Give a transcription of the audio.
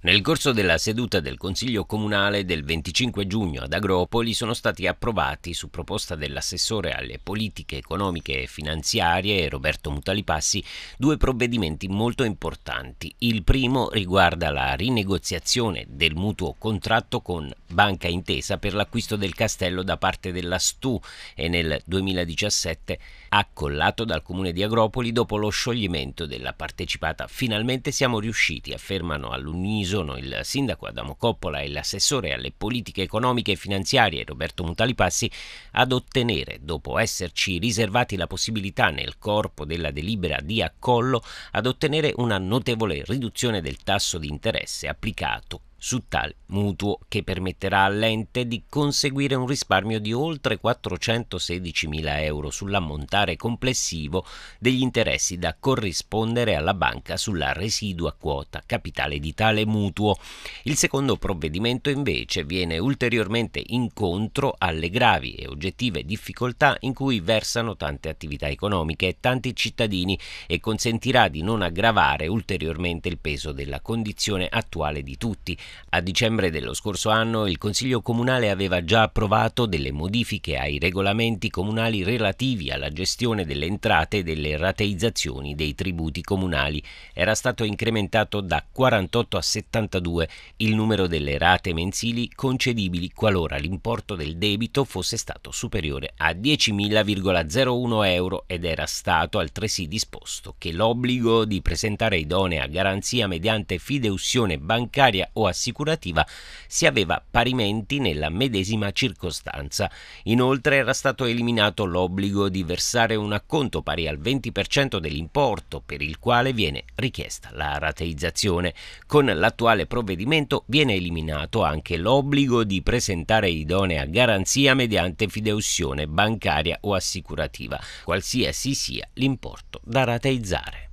Nel corso della seduta del Consiglio Comunale del 25 giugno ad Agropoli sono stati approvati, su proposta dell'assessore alle politiche economiche e finanziarie Roberto Mutalipassi, due provvedimenti molto importanti. Il primo riguarda la rinegoziazione del mutuo contratto con Banca Intesa per l'acquisto del castello da parte della STU e nel 2017 accollato dal Comune di Agropoli dopo lo scioglimento della partecipata. Finalmente siamo riusciti, affermano all'unisono sono il sindaco Adamo Coppola e l'assessore alle politiche economiche e finanziarie Roberto Mutalipassi ad ottenere, dopo esserci riservati la possibilità nel corpo della delibera di accollo, ad ottenere una notevole riduzione del tasso di interesse applicato su tale mutuo che permetterà all'ente di conseguire un risparmio di oltre 416.000 euro sull'ammontare complessivo degli interessi da corrispondere alla banca sulla residua quota capitale di tale mutuo. Il secondo provvedimento invece viene ulteriormente incontro alle gravi e oggettive difficoltà in cui versano tante attività economiche e tanti cittadini e consentirà di non aggravare ulteriormente il peso della condizione attuale di tutti a dicembre dello scorso anno il Consiglio Comunale aveva già approvato delle modifiche ai regolamenti comunali relativi alla gestione delle entrate e delle rateizzazioni dei tributi comunali. Era stato incrementato da 48 a 72 il numero delle rate mensili concedibili qualora l'importo del debito fosse stato superiore a 10.01 euro ed era stato altresì disposto che l'obbligo di presentare idonea garanzia mediante fideussione bancaria o assicurativa assicurativa si aveva parimenti nella medesima circostanza. Inoltre era stato eliminato l'obbligo di versare un acconto pari al 20% dell'importo per il quale viene richiesta la rateizzazione. Con l'attuale provvedimento viene eliminato anche l'obbligo di presentare idonea garanzia mediante fideussione bancaria o assicurativa, qualsiasi sia l'importo da rateizzare.